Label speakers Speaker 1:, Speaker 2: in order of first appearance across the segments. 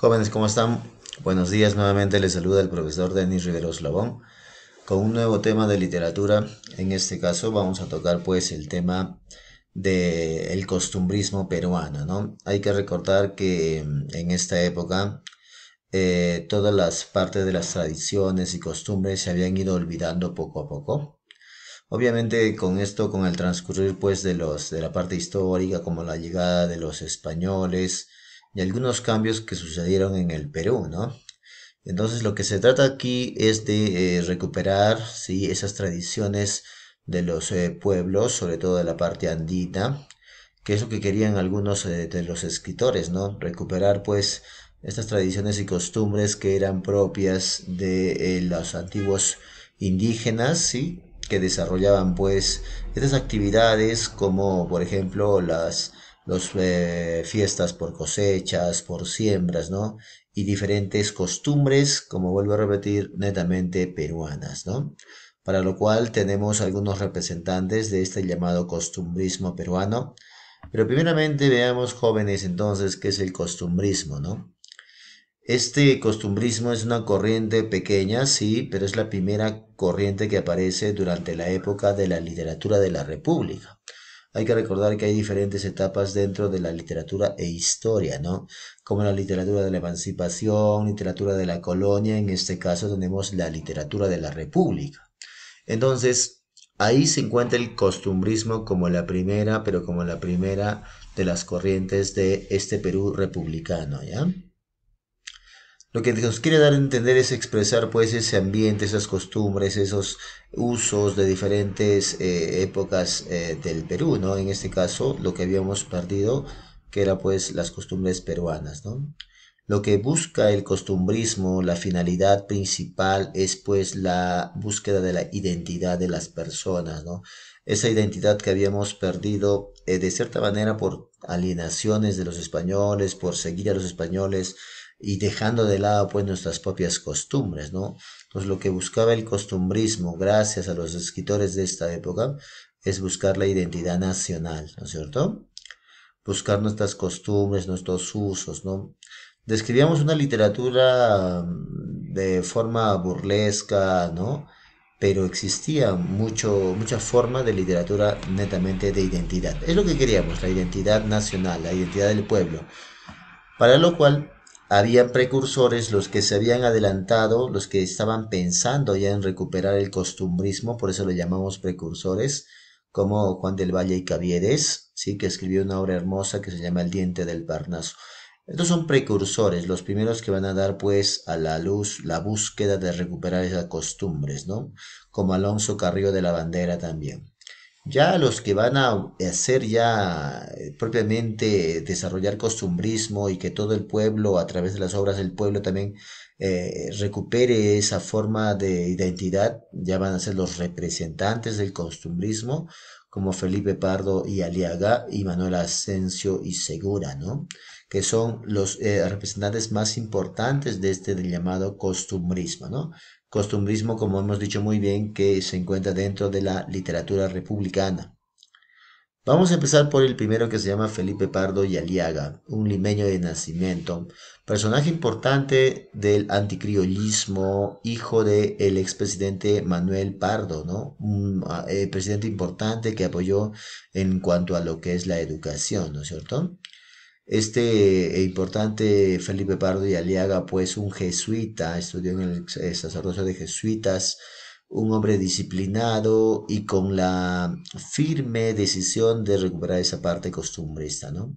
Speaker 1: Jóvenes, ¿cómo están? Buenos días, nuevamente les saluda el profesor Denis Riveros Labón con un nuevo tema de literatura. En este caso vamos a tocar pues el tema del costumbrismo peruano, ¿no? Hay que recordar que mm, en esta época eh, todas las partes de las tradiciones y costumbres se habían ido olvidando poco a poco. Obviamente con esto, con el transcurrir pues de, los, de la parte histórica, como la llegada de los españoles, y algunos cambios que sucedieron en el Perú, ¿no? Entonces lo que se trata aquí es de eh, recuperar ¿sí? esas tradiciones de los eh, pueblos, sobre todo de la parte andina, que es lo que querían algunos eh, de los escritores, ¿no? Recuperar pues estas tradiciones y costumbres que eran propias de los antiguos indígenas, ¿sí? Que desarrollaban pues estas actividades como por ejemplo las los eh, fiestas por cosechas, por siembras, ¿no? Y diferentes costumbres, como vuelvo a repetir, netamente peruanas, ¿no? Para lo cual tenemos algunos representantes de este llamado costumbrismo peruano. Pero primeramente veamos, jóvenes, entonces, qué es el costumbrismo, ¿no? Este costumbrismo es una corriente pequeña, sí, pero es la primera corriente que aparece durante la época de la literatura de la República hay que recordar que hay diferentes etapas dentro de la literatura e historia, ¿no? Como la literatura de la emancipación, literatura de la colonia, en este caso tenemos la literatura de la república. Entonces, ahí se encuentra el costumbrismo como la primera, pero como la primera de las corrientes de este Perú republicano, ¿ya? Lo que nos quiere dar a entender es expresar pues ese ambiente, esas costumbres, esos usos de diferentes eh, épocas eh, del Perú, ¿no? En este caso, lo que habíamos perdido, que era pues las costumbres peruanas, ¿no? Lo que busca el costumbrismo, la finalidad principal es pues la búsqueda de la identidad de las personas, ¿no? Esa identidad que habíamos perdido eh, de cierta manera por alienaciones de los españoles, por seguir a los españoles, y dejando de lado pues nuestras propias costumbres, ¿no? Pues lo que buscaba el costumbrismo, gracias a los escritores de esta época, es buscar la identidad nacional, ¿no es cierto? Buscar nuestras costumbres, nuestros usos, ¿no? Describíamos una literatura mm, de forma burlesca, ¿no? Pero existía mucho, mucha forma de literatura netamente de identidad. Es lo que queríamos, la identidad nacional, la identidad del pueblo. Para lo cual habían precursores, los que se habían adelantado, los que estaban pensando ya en recuperar el costumbrismo, por eso lo llamamos precursores, como Juan del Valle y Cavieres, sí, que escribió una obra hermosa que se llama El diente del Parnaso. Estos son precursores, los primeros que van a dar pues a la luz la búsqueda de recuperar esas costumbres, ¿no? Como Alonso Carrillo de la Bandera también. Ya los que van a hacer ya eh, propiamente desarrollar costumbrismo y que todo el pueblo, a través de las obras del pueblo también eh, recupere esa forma de identidad, ya van a ser los representantes del costumbrismo como Felipe Pardo y Aliaga y Manuel Asensio y Segura, ¿no? que son los eh, representantes más importantes de este llamado costumbrismo, ¿no? Costumbrismo, como hemos dicho muy bien, que se encuentra dentro de la literatura republicana. Vamos a empezar por el primero que se llama Felipe Pardo y Aliaga, un limeño de nacimiento, personaje importante del anticriollismo, hijo del expresidente Manuel Pardo, ¿no? Un ah, eh, presidente importante que apoyó en cuanto a lo que es la educación, ¿no es cierto? Este eh, importante Felipe Pardo y Aliaga, pues un jesuita, estudió en el sacerdocio de jesuitas, un hombre disciplinado y con la firme decisión de recuperar esa parte costumbrista, ¿no?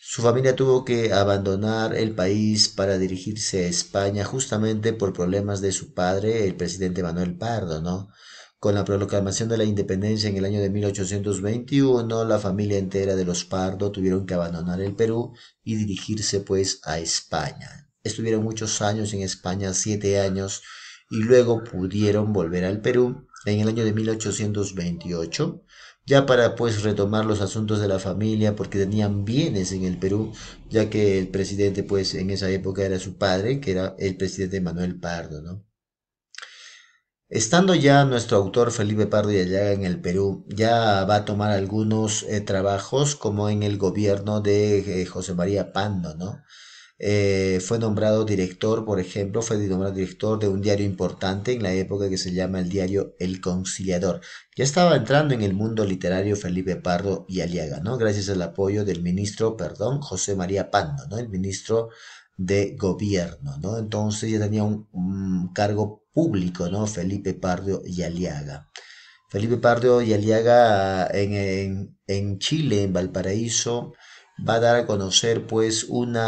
Speaker 1: Su familia tuvo que abandonar el país para dirigirse a España justamente por problemas de su padre, el presidente Manuel Pardo, ¿no? Con la proclamación de la independencia en el año de 1821, la familia entera de los Pardo tuvieron que abandonar el Perú y dirigirse pues a España. Estuvieron muchos años en España, siete años, y luego pudieron volver al Perú en el año de 1828, ya para pues retomar los asuntos de la familia porque tenían bienes en el Perú, ya que el presidente pues en esa época era su padre, que era el presidente Manuel Pardo, ¿no? Estando ya nuestro autor Felipe Pardo y allá en el Perú, ya va a tomar algunos eh, trabajos como en el gobierno de eh, José María Pando, ¿no? Eh, fue nombrado director, por ejemplo, fue nombrado director de un diario importante en la época que se llama el diario El Conciliador. Ya estaba entrando en el mundo literario Felipe Pardo y Aliaga, ¿no? Gracias al apoyo del ministro, perdón, José María Pando, ¿no? El ministro de gobierno, ¿no? Entonces ya tenía un, cargo público, ¿no? Felipe Pardo y Aliaga. Felipe Pardo y Aliaga en, en Chile, en Valparaíso, va a dar a conocer pues una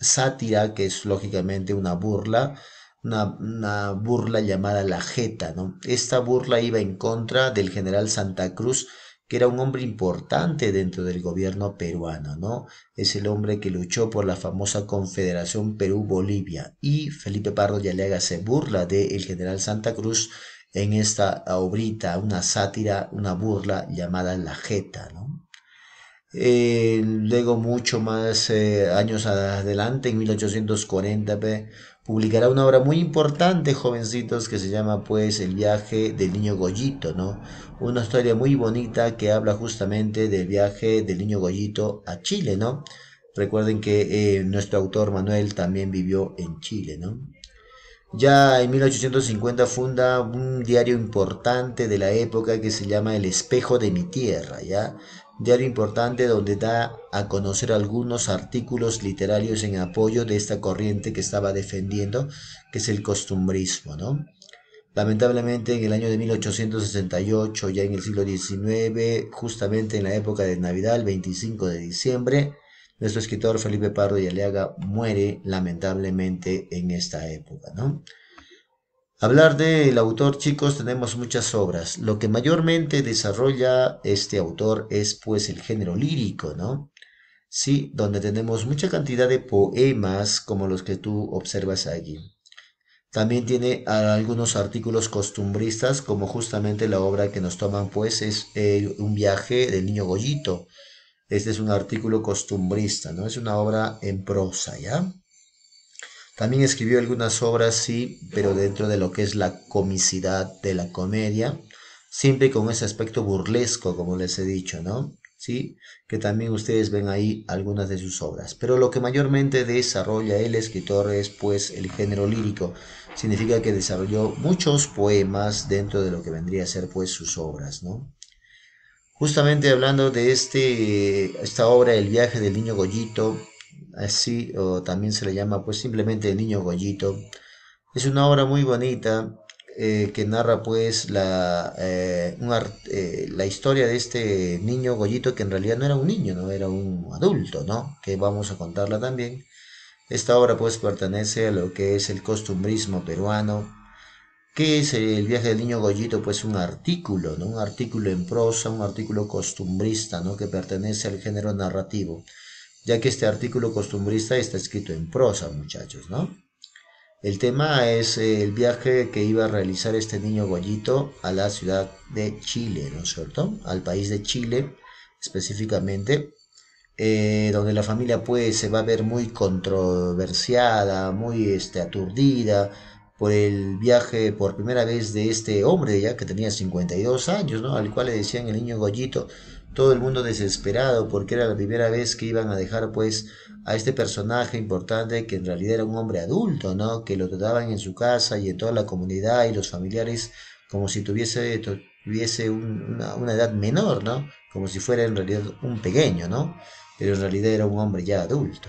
Speaker 1: sátira que es lógicamente una burla, una, una, burla llamada la Jeta, ¿no? Esta burla iba en contra del general Santa Cruz, que era un hombre importante dentro del gobierno peruano, ¿no? Es el hombre que luchó por la famosa Confederación Perú-Bolivia y Felipe Pardo haga se burla del el general Santa Cruz en esta obrita, una sátira, una burla llamada la Jeta, ¿no? Eh, luego, mucho más eh, años adelante, en 1840, publicará una obra muy importante, jovencitos, que se llama pues El viaje del niño Goyito, ¿no? Una historia muy bonita que habla justamente del viaje del niño Goyito a Chile, ¿no? Recuerden que eh, nuestro autor Manuel también vivió en Chile, ¿no? Ya en 1850 funda un diario importante de la época que se llama El espejo de mi tierra, ¿ya? diario importante donde da a conocer algunos artículos literarios en apoyo de esta corriente que estaba defendiendo, que es el costumbrismo, ¿no? Lamentablemente en el año de 1868, ya en el siglo XIX, justamente en la época de Navidad, el 25 de diciembre, nuestro escritor Felipe Pardo y Aleaga muere lamentablemente en esta época, ¿no? Hablar del autor, chicos, tenemos muchas obras. Lo que mayormente desarrolla este autor es pues el género lírico, ¿no? Sí, donde tenemos mucha cantidad de poemas como los que tú observas allí. También tiene algunos artículos costumbristas, como justamente la obra que nos toman, pues, es eh, Un viaje del niño Goyito. Este es un artículo costumbrista, ¿no? Es una obra en prosa, ¿ya? También escribió algunas obras, sí, pero dentro de lo que es la comicidad de la comedia, siempre con ese aspecto burlesco, como les he dicho, ¿no? Sí, que también ustedes ven ahí algunas de sus obras. Pero lo que mayormente desarrolla el escritor es pues el género lírico. Significa que desarrolló muchos poemas dentro de lo que vendría a ser pues sus obras, ¿no? Justamente hablando de este, esta obra, El viaje del niño Gollito, así o también se le llama pues simplemente El Niño gollito Es una obra muy bonita eh, que narra pues la, eh, eh, la historia de este niño gollito que en realidad no era un niño, no era un adulto, ¿no? Que vamos a contarla también. Esta obra pues pertenece a lo que es el costumbrismo peruano. que es el viaje del niño gollito Pues un artículo, ¿no? Un artículo en prosa, un artículo costumbrista, ¿no? Que pertenece al género narrativo ya que este artículo costumbrista está escrito en prosa, muchachos, ¿no? El tema es eh, el viaje que iba a realizar este niño gollito a la ciudad de Chile, ¿no es cierto? Al país de Chile específicamente, eh, donde la familia pues se va a ver muy controversiada, muy este, aturdida por el viaje por primera vez de este hombre ya que tenía 52 años, ¿no? Al cual le decían el niño gollito todo el mundo desesperado porque era la primera vez que iban a dejar pues a este personaje importante que en realidad era un hombre adulto, ¿no? Que lo trataban en su casa y en toda la comunidad y los familiares como si tuviese, tuviese una, edad menor, ¿no? Como si fuera en realidad un pequeño, ¿no? Pero en realidad era un hombre ya adulto.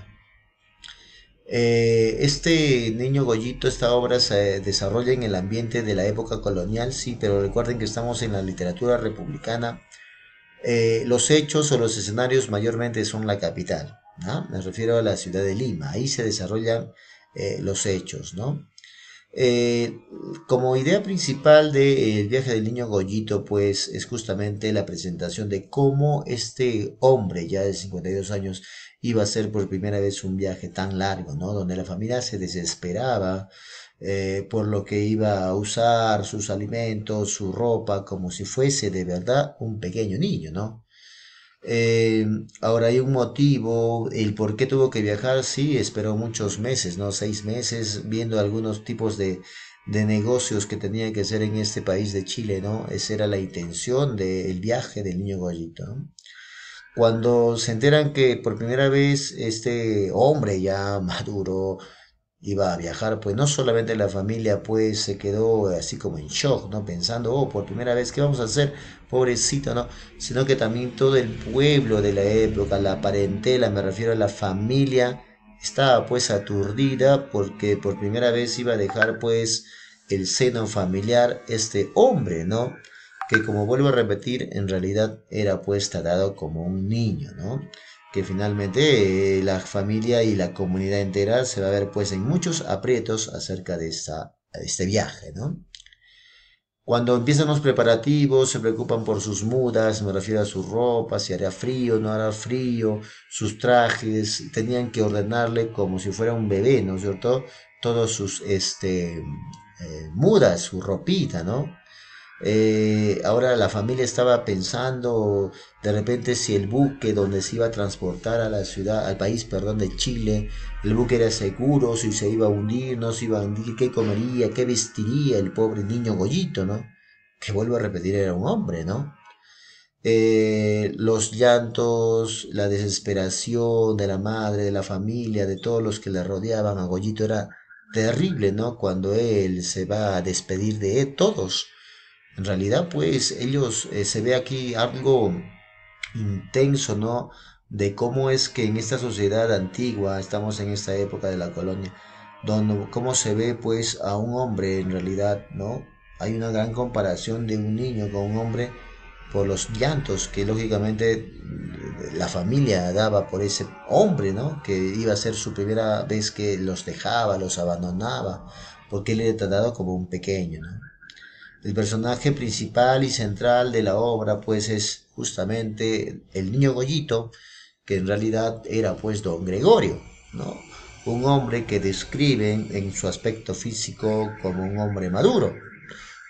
Speaker 1: Eh, este niño gollito esta obra se desarrolla en el ambiente de la época colonial, sí, pero recuerden que estamos en la literatura republicana eh, los hechos o los escenarios mayormente son la capital, me refiero a la ciudad de Lima, ahí se desarrollan eh, los hechos. ¿no? Eh, como idea principal del viaje del niño Goyito, pues es justamente la presentación de cómo este hombre ya de 52 años iba a ser por primera vez un viaje tan largo, ¿no? Donde la familia se desesperaba eh, por lo que iba a usar, sus alimentos, su ropa, como si fuese de verdad un pequeño niño, ¿no? Eh, ahora hay un motivo, el por qué tuvo que viajar, sí, esperó muchos meses, ¿no? Seis meses, viendo algunos tipos de, de negocios que tenía que hacer en este país de Chile, ¿no? Esa era la intención del viaje del niño Goyito, ¿no? Cuando se enteran que por primera vez este hombre ya maduro iba a viajar, pues no solamente la familia pues se quedó así como en shock, ¿no? Pensando, oh, por primera vez, ¿qué vamos a hacer? Pobrecito, ¿no? Sino que también todo el pueblo de la época, la parentela, me refiero a la familia, estaba pues aturdida porque por primera vez iba a dejar pues el seno familiar este hombre, ¿no? como vuelvo a repetir, en realidad era pues tratado como un niño, ¿no? que finalmente eh, la familia y la comunidad entera se va a ver pues en muchos aprietos acerca de, esta, este viaje, ¿no? Cuando empiezan los preparativos, se preocupan por sus mudas, me refiero a su ropa, si hará frío, no hará frío, sus trajes, tenían que ordenarle como si fuera un bebé, ¿no es cierto? Todos sus este, eh, mudas, su ropita, ¿no? Eh, ahora la familia estaba pensando de repente si el buque donde se iba a transportar a la ciudad, al país, perdón, de Chile, el buque era seguro, si se iba a hundir, no se iba a hundir, qué comería, qué vestiría el pobre niño Goyito, ¿no? Que vuelvo a repetir, era un hombre, ¿no? Eh, los llantos, la desesperación de la madre, de la familia, de todos los que le rodeaban a Goyito era terrible, ¿no? Cuando él se va a despedir de todos en realidad, pues ellos eh, se ve aquí algo intenso, ¿no? De cómo es que en esta sociedad antigua, estamos en esta época de la colonia, donde cómo se ve pues a un hombre en realidad, ¿no? Hay una gran comparación de un niño con un hombre por los llantos que lógicamente la familia daba por ese hombre, ¿no? Que iba a ser su primera vez que los dejaba, los abandonaba, porque él era tratado como un pequeño, ¿no? El personaje principal y central de la obra pues es justamente el niño Goyito, que en realidad era pues don Gregorio, ¿no? Un hombre que describen en su aspecto físico como un hombre maduro,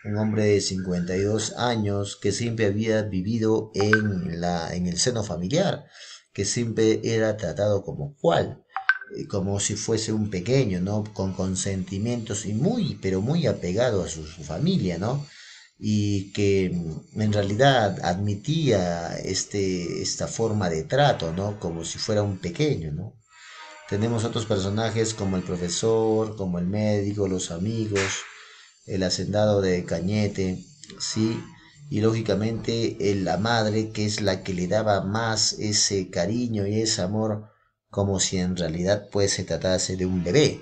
Speaker 1: un hombre de 52 años que siempre había vivido en, la, en el seno familiar, que siempre era tratado como cual, eh, como si fuese un pequeño, ¿no? Con consentimientos y muy, pero muy apegado a su, familia, ¿no? Y que mm, en realidad admitía este, esta forma de trato, ¿no? Como si fuera un pequeño, ¿no? Tenemos otros personajes como el profesor, como el médico, los amigos, el hacendado de Cañete, ¿sí? Y lógicamente la madre que es la que le daba más ese cariño y ese amor como si en realidad pues se tratase de un bebé,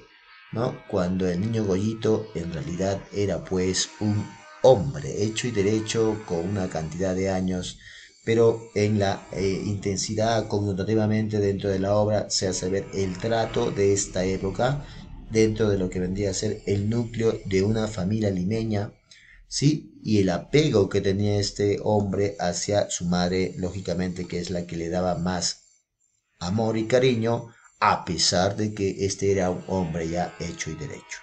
Speaker 1: ¿no? Cuando el niño Goyito en realidad era pues un hombre, hecho y derecho, con una cantidad de años, pero en la eh, intensidad connotativamente dentro de la obra se hace ver el trato de esta época dentro de lo que vendría a ser el núcleo de una familia limeña, ¿sí? Y el apego que tenía este hombre hacia su madre, lógicamente, que es la que le daba más amor y cariño, a pesar de que este era un hombre ya hecho y derecho.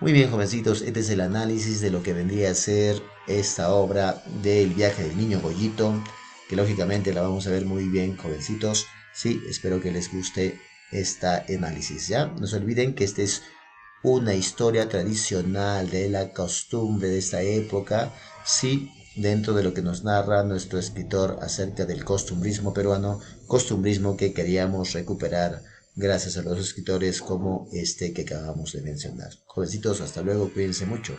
Speaker 1: Muy bien, jovencitos, este es el análisis de lo que vendría a ser esta obra del viaje del niño Goyito, que lógicamente la vamos a ver muy bien, jovencitos. Sí, espero que les guste esta análisis, ¿ya? No se olviden que esta es una historia tradicional de la costumbre de esta época, sí, dentro de lo que nos narra nuestro escritor acerca del costumbrismo peruano, costumbrismo que queríamos recuperar gracias a los escritores como este que acabamos de mencionar. Jovencitos, hasta luego, cuídense mucho.